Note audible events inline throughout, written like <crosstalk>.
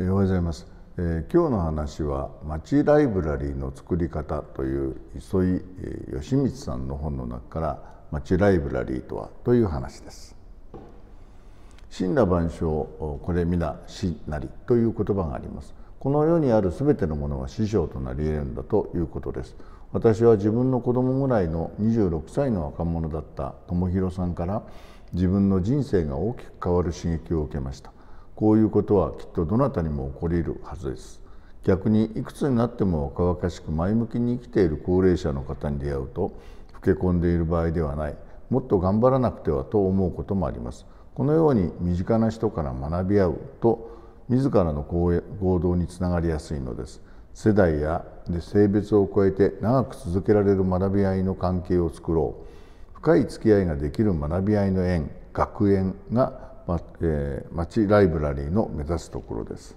おはようございます、えー、今日の話は「町ライブラリーの作り方」という磯井義光さんの本の中から「町ライブラリーとは」という話です。神羅万象これ皆死なりという言葉があります。この世にあるすべてのものは師匠となり得るんだということです。私は自分の子供ぐらいの26歳の若者だった智弘さんから自分の人生が大きく変わる刺激を受けました。こういうことはきっとどなたにも起こりるはずです逆にいくつになっても若々しく前向きに生きている高齢者の方に出会うと老け込んでいる場合ではないもっと頑張らなくてはと思うこともありますこのように身近な人から学び合うと自らの行動につながりやすいのです世代や性別を超えて長く続けられる学び合いの関係を作ろう深い付き合いができる学び合いの縁学園がまえ町ライブラリーの目指すところです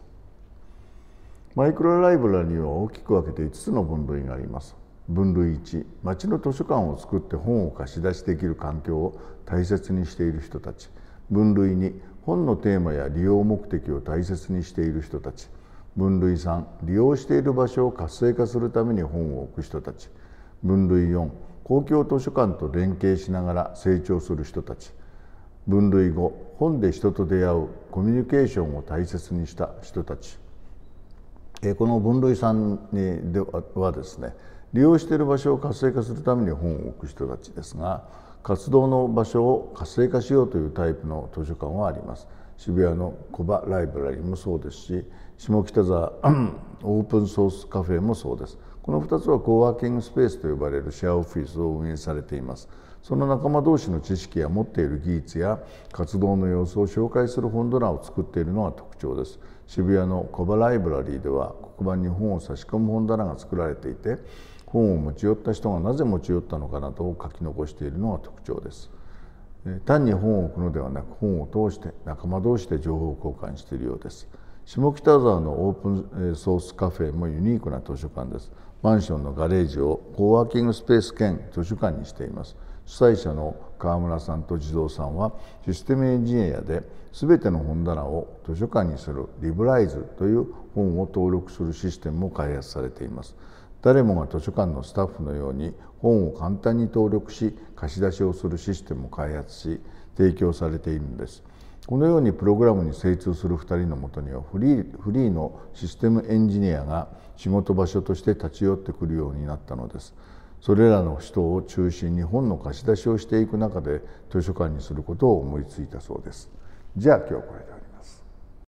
マイクロライブラリーは大きく分けて5つの分類があります分類1町の図書館を作って本を貸し出しできる環境を大切にしている人たち分類2本のテーマや利用目的を大切にしている人たち分類3利用している場所を活性化するために本を置く人たち分類4公共図書館と連携しながら成長する人たち分類後本で人と出会うコミュニケーションを大切にした人たちこの分類さんにではですね利用している場所を活性化するために本を置く人たちですが活動の場所を活性化しようというタイプの図書館はあります渋谷のコバライブラリーもそうですし下北沢 <clears throat> オープンソースカフェもそうですこの2つはコーワーキングスペースと呼ばれるシェアオフィスを運営されていますその仲間同士の知識や持っている技術や活動の様子を紹介する本棚を作っているのが特徴です渋谷のコバライブラリーでは黒板に本を差し込む本棚が作られていて本を持ち寄った人がなぜ持ち寄ったのかなどを書き残しているのが特徴です単に本を置くのではなく本を通して仲間同士で情報交換しているようです下北沢のオープンソースカフェもユニークな図書館ですマンションのガレージをコワーキングスペース兼図書館にしています主催者の川村さんと地蔵さんはシステムエンジニアで全ての本棚を図書館にするリブライズという本を登録するシステムも開発されています誰もが図書館のスタッフのように本を簡単に登録し貸し出しをするシステムを開発し提供されているんですこのようにプログラムに精通する2人のもとにはフリーフリーのシステムエンジニアが仕事場所として立ち寄ってくるようになったのですそれらの人を中心に本の貸し出しをしていく中で図書館にすることを思いついたそうですじゃあ今日これで